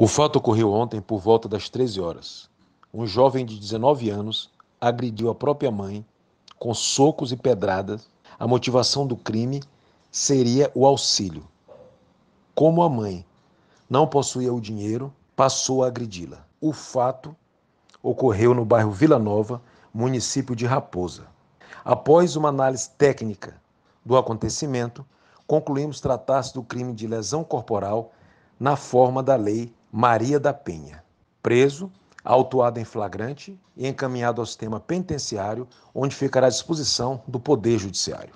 O fato ocorreu ontem por volta das 13 horas. Um jovem de 19 anos agrediu a própria mãe com socos e pedradas. A motivação do crime seria o auxílio. Como a mãe não possuía o dinheiro, passou a agredi-la. O fato ocorreu no bairro Vila Nova, município de Raposa. Após uma análise técnica do acontecimento, concluímos tratar-se do crime de lesão corporal na forma da lei Maria da Penha, preso, autuado em flagrante e encaminhado ao sistema penitenciário, onde ficará à disposição do Poder Judiciário.